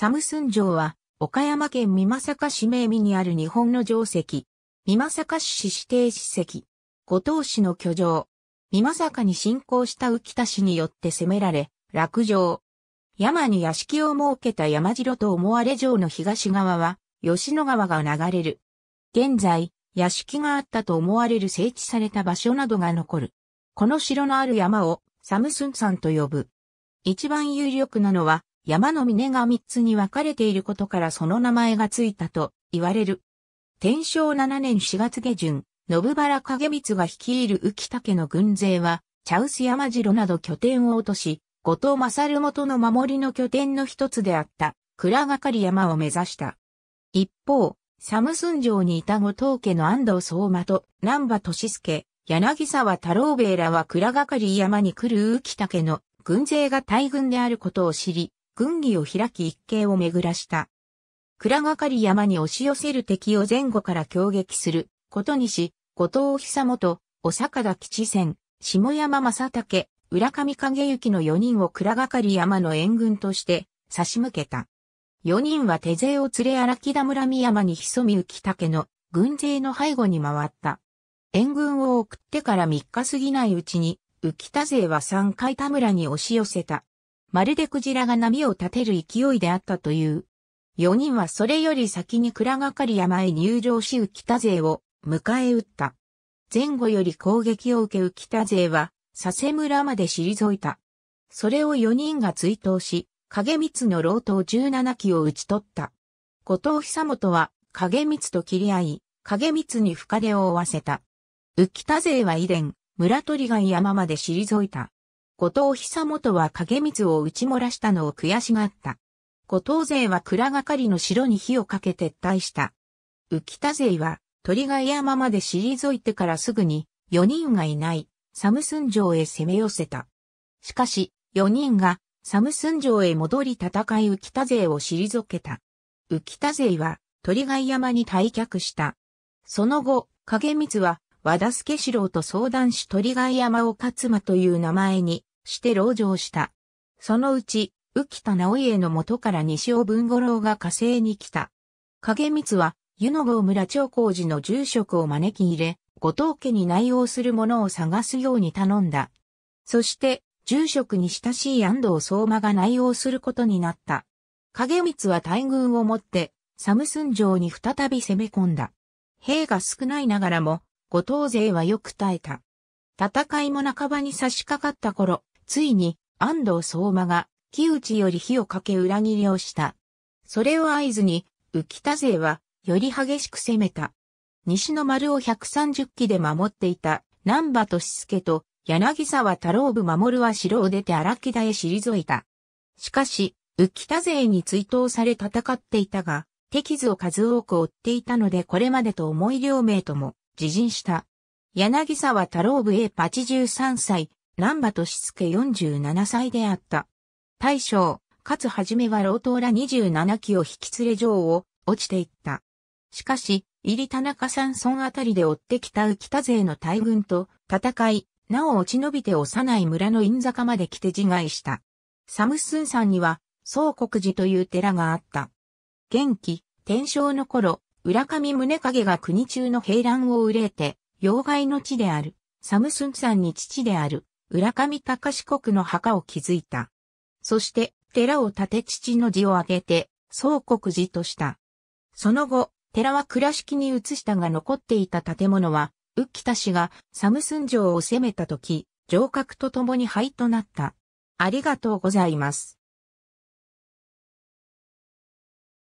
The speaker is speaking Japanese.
サムスン城は、岡山県美作市名美にある日本の城跡。美作市指定史跡。五島市の居城。美作に侵攻した浮田氏によって攻められ、落城。山に屋敷を設けた山城と思われ城の東側は、吉野川が流れる。現在、屋敷があったと思われる整地された場所などが残る。この城のある山をサムスン山と呼ぶ。一番有力なのは山の峰が三つに分かれていることからその名前がついたと言われる。天正七年四月下旬、信原景光が率いる浮田の軍勢は、茶臼山城など拠点を落とし、後藤勝元の守りの拠点の一つであった、倉がかり山を目指した。一方、サムスン城にいた後藤家の安藤相馬と南波俊介、柳沢太郎兵衛らは倉がかり山に来る浮田の軍勢が大軍であることを知り、軍議を開き一景を巡らした。倉がかり山に押し寄せる敵を前後から攻撃する、ことにし、後藤久元、お坂田吉仙、下山正竹、浦上影行の4人を倉がかり山の援軍として差し向けた。4人は手勢を連れ荒木田村三山に潜み浮竹の軍勢の背後に回った。援軍を送ってから3日過ぎないうちに、浮田勢は3回田村に押し寄せた。まるでクジラが波を立てる勢いであったという。4人はそれより先に倉がかり山へ入場し浮田勢を迎え撃った。前後より攻撃を受け浮田勢は佐世村まで退いた。それを4人が追悼し、影光の老頭17機を討ち取った。後藤久本は影光と切り合い、影光に深手を負わせた。浮田勢は以伝、村鳥が山まで退いた。後藤久元は影光を打ち漏らしたのを悔しがった。後藤勢は倉がかりの城に火をかけ撤退した。浮田勢は鳥ヶ山まで退いてからすぐに4人がいないサムスン城へ攻め寄せた。しかし4人がサムスン城へ戻り戦い浮田勢を退けた。浮田勢は鳥ヶ山に退却した。その後、影光は和田助四郎と相談し鳥ヶ山を勝間という名前にして籠城した。そのうち、浮田直家の元から西尾文五郎が火星に来た。影光は、湯の郷村長工事の住職を招き入れ、後藤家に内応するものを探すように頼んだ。そして、住職に親しい安藤相馬が内応することになった。影光は大軍を持って、サムスン城に再び攻め込んだ。兵が少ないながらも、後藤勢はよく耐えた。戦いも半ばに差し掛かった頃、ついに安藤相馬が木内より火をかけ裏切りをした。それを合図に、浮田勢はより激しく攻めた。西の丸を130機で守っていた南波俊介と柳沢太郎部守は城を出て荒木田へ退いた。しかし、浮田勢に追悼され戦っていたが、敵図を数多く追っていたのでこれまでと思い両名とも自陣した。柳沢太郎部へ8 3歳、南波俊介47歳であった。大将、勝はじめは老頭ら27機を引き連れ城を落ちていった。しかし、入田中山村あたりで追ってきた浮田勢の大軍と戦い、なお落ち延びて幼い村の陰坂まで来て自害した。サムスン山には、宗国寺という寺があった。元気、天正の頃、浦上宗影が国中の平乱を憂えて、妖怪の地である、サムスン山に父である、浦上隆四国の墓を築いた。そして、寺を建て父の字を挙げて、総国寺とした。その後、寺は倉敷に移したが残っていた建物は、浮田氏がサムスン城を攻めた時、城郭と共に灰となった。ありがとうございます。